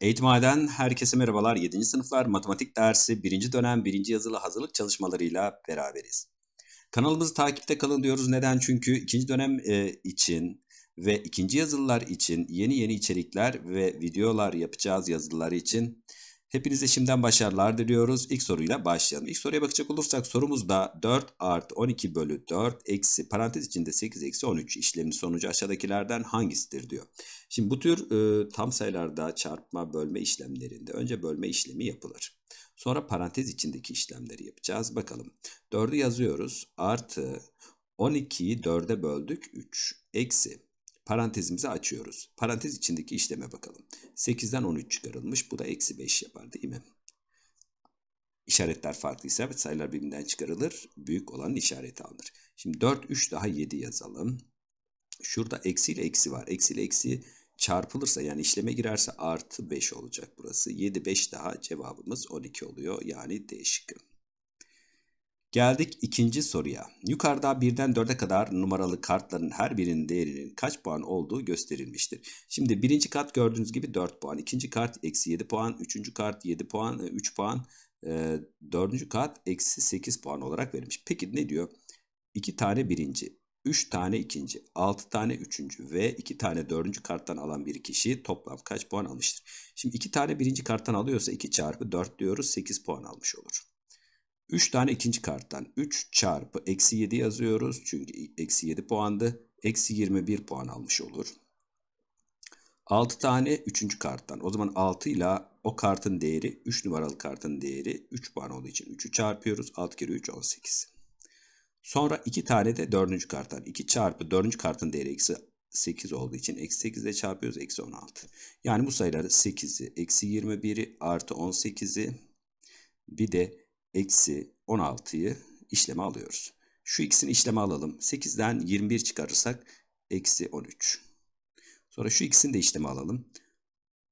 Eğitimhane'den herkese merhabalar. 7. sınıflar matematik dersi 1. dönem 1. yazılı hazırlık çalışmalarıyla beraberiz. Kanalımızı takipte kalın diyoruz. Neden? Çünkü 2. dönem e, için ve 2. yazılılar için yeni yeni içerikler ve videolar yapacağız yazılılar için. Hepinize şimdiden başarılar diliyoruz. İlk soruyla başlayalım. İlk soruya bakacak olursak sorumuzda 4 artı 12 bölü 4 eksi parantez içinde 8 eksi 13 işlemin sonucu aşağıdakilerden hangisidir diyor. Şimdi bu tür e, tam sayılarda çarpma bölme işlemlerinde önce bölme işlemi yapılır. Sonra parantez içindeki işlemleri yapacağız. Bakalım 4'ü yazıyoruz artı 12'yi 4'e böldük 3 eksi Parantezimizi açıyoruz. Parantez içindeki işleme bakalım. 8'den 13 çıkarılmış. Bu da eksi 5 yapar değil mi? İşaretler farklıysa sayılar birbirinden çıkarılır. Büyük olanın işareti alınır. Şimdi 4, 3 daha 7 yazalım. Şurada eksi ile eksi var. Eksi ile eksi çarpılırsa yani işleme girerse artı 5 olacak burası. 7, 5 daha cevabımız 12 oluyor. Yani D şıkkı. Geldik ikinci soruya. Yukarıda birden dörde kadar numaralı kartların her birinin değerinin kaç puan olduğu gösterilmiştir. Şimdi birinci kart gördüğünüz gibi 4 puan. ikinci kart eksi 7 puan. Üçüncü kart 7 puan. 3 e, puan. E, dördüncü kart eksi 8 puan olarak verilmiş. Peki ne diyor? 2 tane birinci. 3 tane ikinci, 6 tane üçüncü ve 2 tane dördüncü karttan alan bir kişi toplam kaç puan almıştır? Şimdi 2 tane birinci karttan alıyorsa 2 çarpı 4 diyoruz 8 puan almış olur. 3 tane ikinci karttan 3 çarpı eksi 7 yazıyoruz. Çünkü eksi 7 puandı. Eksi 21 puan almış olur. 6 tane üçüncü karttan. O zaman 6 ile o kartın değeri 3 numaralı kartın değeri 3 puan olduğu için 3'ü çarpıyoruz. 6 kere 3 18. Sonra 2 tane de dördüncü karttan. 2 çarpı dördüncü kartın değeri eksi 8 olduğu için eksi 8 ile çarpıyoruz. Eksi 16. Yani bu sayıları 8'i, eksi 21'i, artı 18'i bir de eksi 16'yı işleme alıyoruz. Şu ikisini işleme alalım. 8'den 21 çıkarırsak eksi 13. Sonra şu ikisini de işleme alalım.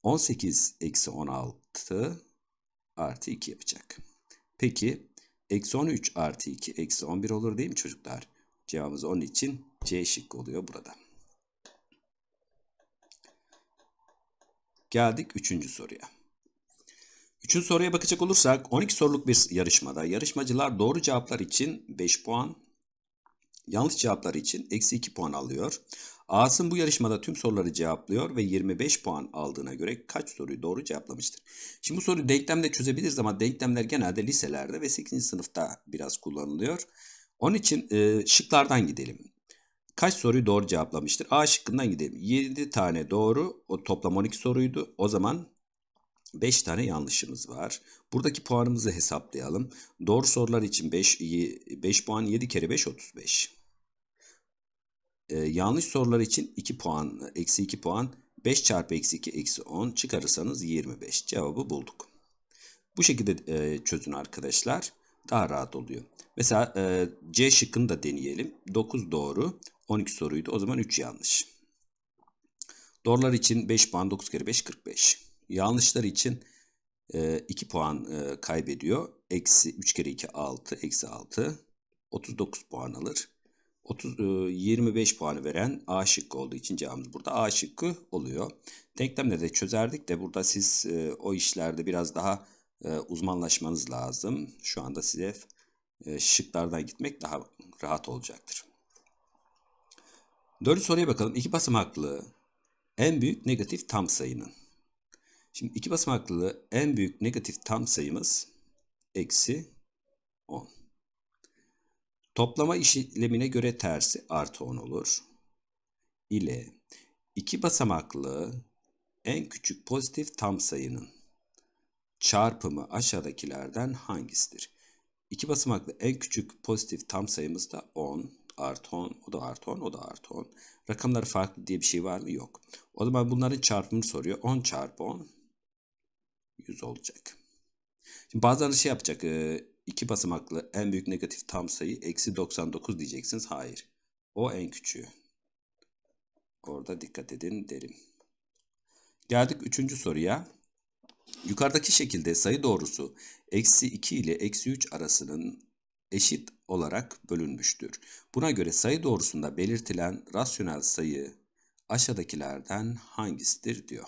18 eksi 16 artı 2 yapacak. Peki eksi 13 artı 2 eksi 11 olur değil mi çocuklar? Cevabımız onun için C şıkkı oluyor burada. Geldik 3. soruya. Üçüncü soruya bakacak olursak 12 soruluk bir yarışmada yarışmacılar doğru cevaplar için 5 puan, yanlış cevaplar için eksi 2 puan alıyor. Asım bu yarışmada tüm soruları cevaplıyor ve 25 puan aldığına göre kaç soruyu doğru cevaplamıştır? Şimdi bu soruyu denklemle çözebiliriz ama denklemler genelde liselerde ve 8. sınıfta biraz kullanılıyor. Onun için e, şıklardan gidelim. Kaç soruyu doğru cevaplamıştır? A şıkkından gidelim. 7 tane doğru, o toplam 12 soruydu. O zaman 5 tane yanlışımız var. Buradaki puanımızı hesaplayalım. Doğru sorular için 5, 5 puan 7 kere 5 35. Ee, yanlış sorular için 2 puan, eksi 2 puan 5 çarpı eksi 2 eksi 10 çıkarırsanız 25 cevabı bulduk. Bu şekilde e, çözün arkadaşlar. Daha rahat oluyor. Mesela e, C şıkkını da deneyelim. 9 doğru 12 soruydu. O zaman 3 yanlış. Doğrular için 5 puan 9 kere 5 45. Yanlışlar için 2 e, puan e, kaybediyor. Eksi 3 kere 2 6. Eksi 6. 39 puan alır. 30, 25 e, puanı veren A şıkkı olduğu için cevabımız burada A şıkkı oluyor. Denklemle de çözerdik de burada siz o işlerde biraz daha uzmanlaşmanız lazım. Şu anda size şıklardan gitmek daha rahat olacaktır. Dördüncü soruya bakalım. İki basamaklı en büyük negatif tam sayının. Şimdi iki basamaklı en büyük negatif tam sayımız eksi 10. Toplama işlemine göre tersi artı 10 olur. İle iki basamaklı en küçük pozitif tam sayının çarpımı aşağıdakilerden hangisidir? İki basamaklı en küçük pozitif tam sayımız da 10 artı 10, o da artı 10, o da artı 10. Rakamlar farklı diye bir şey var mı? Yok. O zaman bunların çarpımını soruyor. 10 çarpı 10 100 olacak. Şimdi bazıları şey yapacak. E, iki basamaklı en büyük negatif tam sayı eksi 99 diyeceksiniz. Hayır. O en küçüğü. Orada dikkat edin derim. Geldik üçüncü soruya. Yukarıdaki şekilde sayı doğrusu eksi 2 ile eksi 3 arasının eşit olarak bölünmüştür. Buna göre sayı doğrusunda belirtilen rasyonel sayı aşağıdakilerden hangisidir diyor.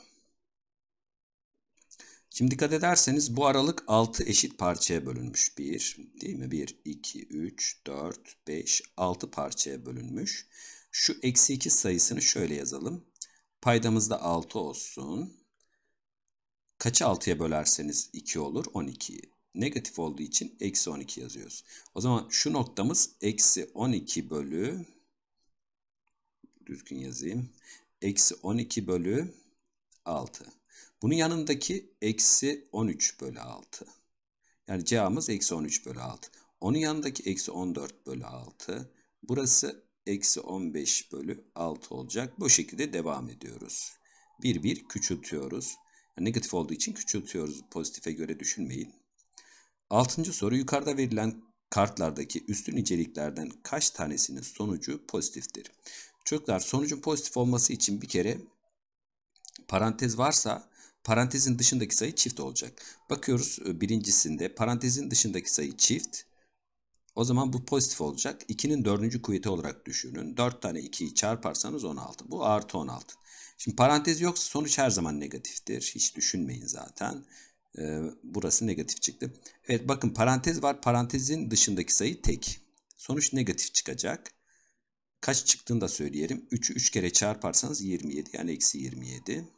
Şimdi dikkat ederseniz bu aralık 6 eşit parçaya bölünmüş. 1 değil mi? 1, 2, 3, 4, 5, 6 parçaya bölünmüş. Şu eksi 2 sayısını şöyle yazalım. Paydamız da 6 olsun. Kaçı 6'ya bölerseniz 2 olur? 12. Negatif olduğu için eksi 12 yazıyoruz. O zaman şu noktamız eksi 12 bölü düzgün yazayım. Eksi 12 bölü 6. Bunun yanındaki eksi 13 bölü 6. Yani cevabımız eksi 13 bölü 6. Onun yanındaki eksi 14 bölü 6. Burası eksi 15 bölü 6 olacak. Bu şekilde devam ediyoruz. Bir bir küçültüyoruz. Yani negatif olduğu için küçültüyoruz. Pozitife göre düşünmeyin. Altıncı soru yukarıda verilen kartlardaki üstün niceliklerden kaç tanesinin sonucu pozitiftir? Çocuklar sonucun pozitif olması için bir kere parantez varsa parantezin dışındaki sayı çift olacak. Bakıyoruz e, birincisinde parantezin dışındaki sayı çift. O zaman bu pozitif olacak. 2'nin dördüncü kuvveti olarak düşünün. 4 tane 2'yi çarparsanız 16. Bu artı 16. Şimdi parantez yoksa sonuç her zaman negatiftir. Hiç düşünmeyin zaten. Ee, burası negatif çıktı. Evet bakın parantez var. Parantezin dışındaki sayı tek. Sonuç negatif çıkacak. Kaç çıktığını da söyleyelim. 3'ü 3 kere çarparsanız 27 yani eksi 27.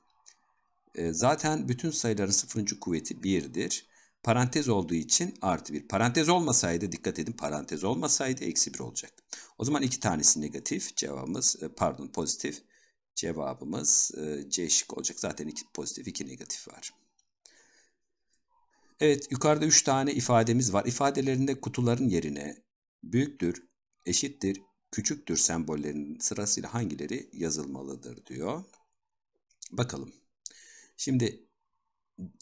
Ee, zaten bütün sayıların sıfırıncı kuvveti 1'dir. Parantez olduğu için artı 1. Parantez olmasaydı dikkat edin parantez olmasaydı eksi 1 olacaktı. O zaman iki tanesi negatif cevabımız e, pardon pozitif cevabımız e, C şık olacak. Zaten iki pozitif iki negatif var. Evet yukarıda 3 tane ifademiz var. İfadelerinde kutuların yerine büyüktür, eşittir, küçüktür sembollerinin sırasıyla hangileri yazılmalıdır diyor. Bakalım. Şimdi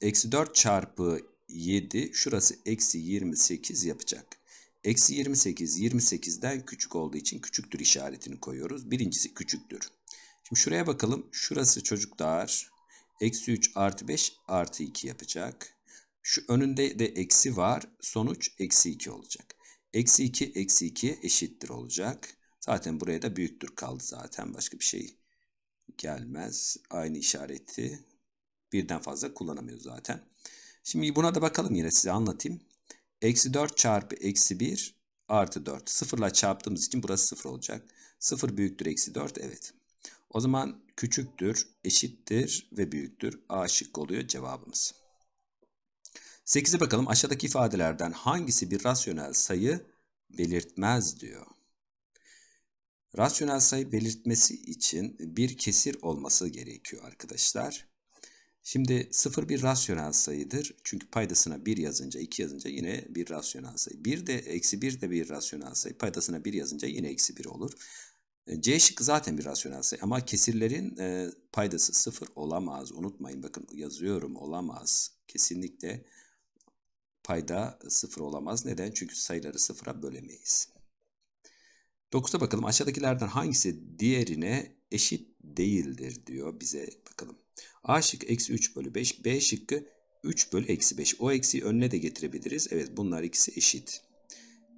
eksi 4 çarpı 7 şurası eksi 28 yapacak. Eksi 28 28'den küçük olduğu için küçüktür işaretini koyuyoruz. Birincisi küçüktür. Şimdi şuraya bakalım. Şurası çocuk çocuklar. Eksi 3 artı 5 artı 2 yapacak. Şu önünde de eksi var. Sonuç eksi 2 olacak. Eksi 2 eksi 2 eşittir olacak. Zaten buraya da büyüktür kaldı zaten. Başka bir şey gelmez. Aynı işareti birden fazla kullanamıyor zaten. Şimdi buna da bakalım yine size anlatayım. Eksi 4 çarpı eksi 1 artı 4. Sıfırla çarptığımız için burası sıfır olacak. Sıfır büyüktür eksi 4 evet. O zaman küçüktür, eşittir ve büyüktür. A şıkkı oluyor cevabımız. 8'e bakalım aşağıdaki ifadelerden hangisi bir rasyonel sayı belirtmez diyor. Rasyonel sayı belirtmesi için bir kesir olması gerekiyor arkadaşlar. Şimdi 0 bir rasyonel sayıdır. Çünkü paydasına 1 yazınca 2 yazınca yine bir rasyonel sayı. 1 de eksi 1 de bir rasyonel sayı. Paydasına 1 yazınca yine eksi 1 olur. E, C şıkkı zaten bir rasyonel sayı ama kesirlerin e, paydası 0 olamaz. Unutmayın bakın yazıyorum olamaz. Kesinlikle payda 0 olamaz. Neden? Çünkü sayıları 0'a bölemeyiz. 9'a bakalım aşağıdakilerden hangisi diğerine eşit değildir diyor bize bakalım. A şıkkı eksi 3 bölü 5. B şıkkı 3 bölü eksi 5. O eksiyi önüne de getirebiliriz. Evet bunlar ikisi eşit.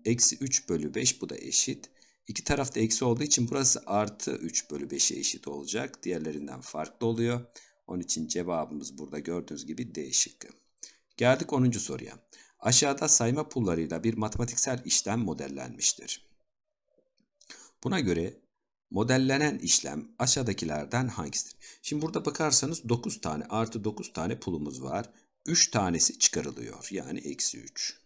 Eksi 3 bölü 5 bu da eşit. İki tarafta eksi olduğu için burası artı 3 bölü 5'e eşit olacak. Diğerlerinden farklı oluyor. Onun için cevabımız burada gördüğünüz gibi D şıkkı. Geldik 10. soruya. Aşağıda sayma pullarıyla bir matematiksel işlem modellenmiştir. Buna göre modellenen işlem aşağıdakilerden hangisidir? Şimdi burada bakarsanız 9 tane artı 9 tane pulumuz var. 3 tanesi çıkarılıyor. Yani eksi 3.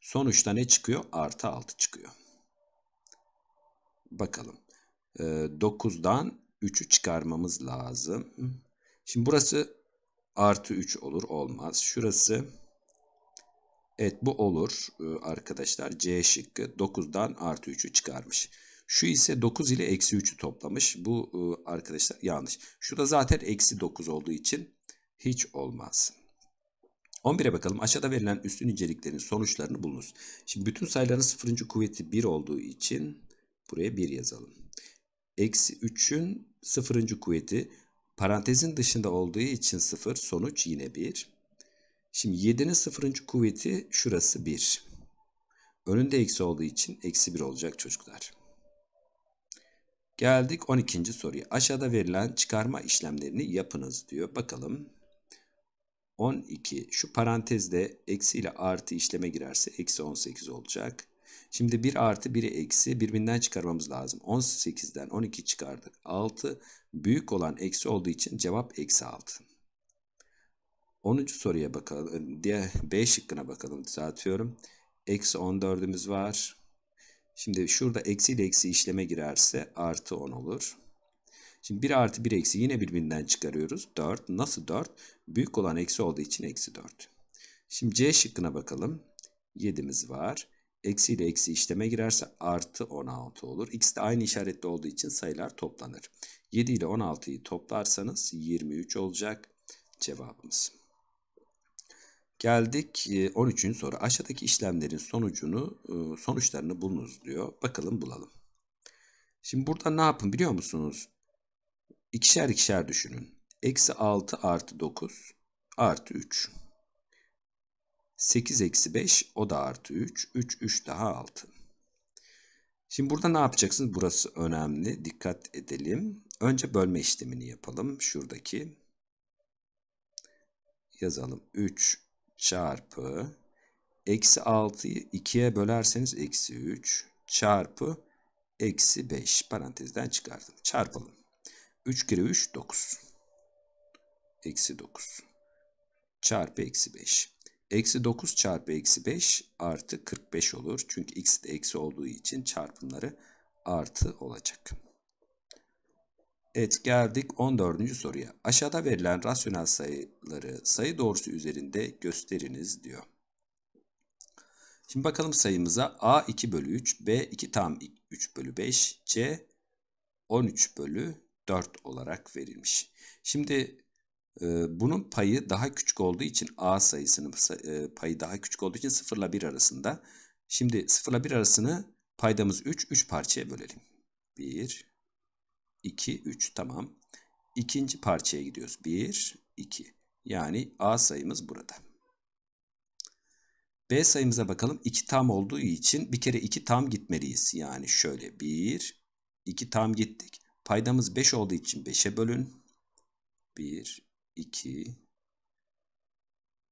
Sonuçta ne çıkıyor? Artı 6 çıkıyor. Bakalım. 9'dan ee, 3'ü çıkarmamız lazım. Şimdi burası artı 3 olur olmaz. Şurası evet bu olur ee, arkadaşlar. C şıkkı 9'dan artı 3'ü çıkarmış. Şu ise 9 ile eksi 3'ü toplamış. Bu ıı, arkadaşlar yanlış. Şu zaten eksi 9 olduğu için hiç olmaz. 11'e bakalım. Aşağıda verilen üstün inceliklerin sonuçlarını bulunuz. Şimdi bütün sayıların sıfırıncı kuvveti 1 olduğu için buraya 1 yazalım. Eksi 3'ün sıfırıncı kuvveti parantezin dışında olduğu için 0 sonuç yine 1. Şimdi 7'nin sıfırıncı kuvveti şurası 1. Önünde eksi olduğu için eksi 1 olacak çocuklar. Geldik 12. soruya. Aşağıda verilen çıkarma işlemlerini yapınız diyor. Bakalım. 12 şu parantezde eksi ile artı işleme girerse eksi 18 olacak. Şimdi 1 artı 1'i eksi birbirinden çıkarmamız lazım. 18'den 12 çıkardık. 6 büyük olan eksi olduğu için cevap eksi 6. 10. soruya bakalım. Diğer B şıkkına bakalım düzeltiyorum. Eksi 14'ümüz var. Şimdi şurada eksi ile eksi işleme girerse artı 10 olur. Şimdi 1 artı 1 eksi yine birbirinden çıkarıyoruz. 4. Nasıl 4? Büyük olan eksi olduğu için eksi 4. Şimdi C şıkkına bakalım. 7'miz var. Eksi ile eksi işleme girerse artı 16 olur. X de aynı işaretli olduğu için sayılar toplanır. 7 ile 16'yı toplarsanız 23 olacak cevabımız. Geldik 13. soru. Aşağıdaki işlemlerin sonucunu sonuçlarını bulunuz diyor. Bakalım bulalım. Şimdi burada ne yapın biliyor musunuz? İkişer ikişer düşünün. Eksi 6 artı 9 artı 3. 8 eksi 5 o da artı 3. 3 3 daha 6. Şimdi burada ne yapacaksınız? Burası önemli. Dikkat edelim. Önce bölme işlemini yapalım. Şuradaki yazalım. 3 çarpı eksi 6'yı 2'ye bölerseniz eksi 3 çarpı eksi 5 parantezden çıkardım. Çarpalım. 3 kere 3 9. Eksi 9 çarpı eksi 5. Eksi 9 çarpı eksi 5 artı 45 olur. Çünkü x de eksi olduğu için çarpımları artı olacak. Evet geldik 14. soruya. Aşağıda verilen rasyonel sayıları sayı doğrusu üzerinde gösteriniz diyor. Şimdi bakalım sayımıza A 2 bölü 3, B 2 tam 3 bölü 5, C 13 bölü 4 olarak verilmiş. Şimdi e, bunun payı daha küçük olduğu için A sayısının e, payı daha küçük olduğu için 0 ile 1 arasında. Şimdi 0 ile 1 arasını paydamız 3, 3 parçaya bölelim. 1, 2, 3 tamam. İkinci parçaya gidiyoruz. 1, 2. Yani A sayımız burada. B sayımıza bakalım. 2 tam olduğu için bir kere 2 tam gitmeliyiz. Yani şöyle 1, 2 tam gittik. Paydamız 5 olduğu için 5'e bölün. 1, 2,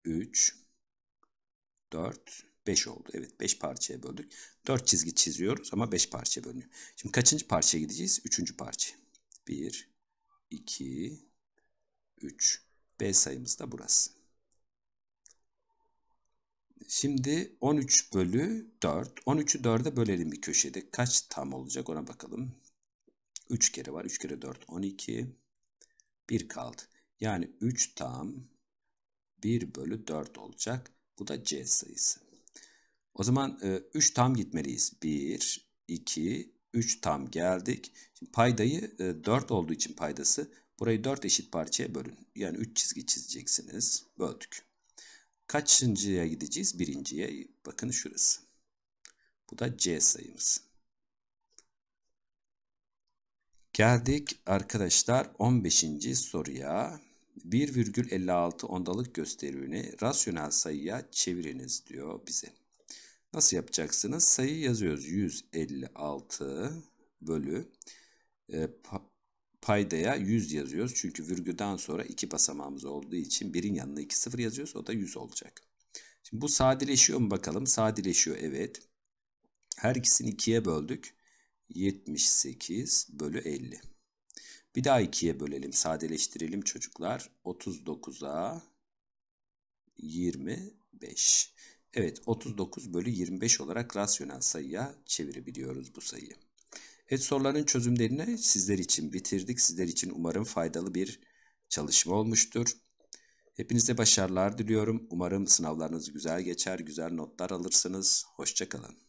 3, 4, 5 oldu. Evet 5 parçaya böldük. 4 çizgi çiziyoruz ama 5 parçaya bölünüyor. Şimdi kaçıncı parçaya gideceğiz? 3. parça. 1, 2, 3. B sayımız da burası. Şimdi 13 bölü 4. 13'ü 4'e bölelim bir köşede. Kaç tam olacak ona bakalım. 3 kere var. 3 kere 4 12. 1 kaldı. Yani 3 tam 1 bölü 4 olacak. Bu da C sayısı. O zaman 3 e, tam gitmeliyiz. 1, 2, 3 tam geldik. Şimdi paydayı e, 4 olduğu için paydası. Burayı 4 eşit parçaya bölün. Yani 3 çizgi çizeceksiniz. Böldük. Kaçıncıya gideceğiz? Birinciye. Bakın şurası. Bu da C sayımız. Geldik arkadaşlar 15. soruya. 1,56 ondalık gösterimini rasyonel sayıya çeviriniz diyor bize. Nasıl yapacaksınız? Sayı yazıyoruz. 156 bölü e, paydaya 100 yazıyoruz. Çünkü virgülden sonra iki basamağımız olduğu için birin yanına 2 sıfır yazıyoruz. O da 100 olacak. Şimdi bu sadeleşiyor mu bakalım? Sadeleşiyor evet. Her ikisini 2'ye böldük. 78 bölü 50. Bir daha 2'ye bölelim. Sadeleştirelim çocuklar. 39'a 25. Evet 39 bölü 25 olarak rasyonel sayıya çevirebiliyoruz bu sayıyı. Evet soruların çözümlerini sizler için bitirdik. Sizler için umarım faydalı bir çalışma olmuştur. Hepinize başarılar diliyorum. Umarım sınavlarınız güzel geçer, güzel notlar alırsınız. Hoşçakalın.